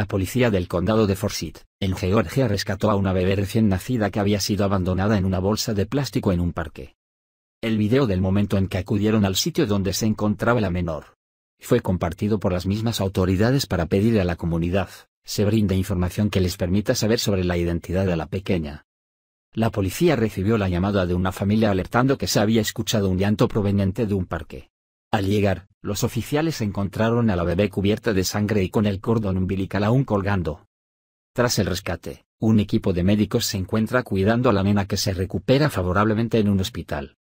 La policía del condado de Forsyth, en Georgia, rescató a una bebé recién nacida que había sido abandonada en una bolsa de plástico en un parque. El video del momento en que acudieron al sitio donde se encontraba la menor fue compartido por las mismas autoridades para pedir a la comunidad se brinde información que les permita saber sobre la identidad de la pequeña. La policía recibió la llamada de una familia alertando que se había escuchado un llanto proveniente de un parque. Al llegar, los oficiales encontraron a la bebé cubierta de sangre y con el cordón umbilical aún colgando. Tras el rescate, un equipo de médicos se encuentra cuidando a la nena que se recupera favorablemente en un hospital.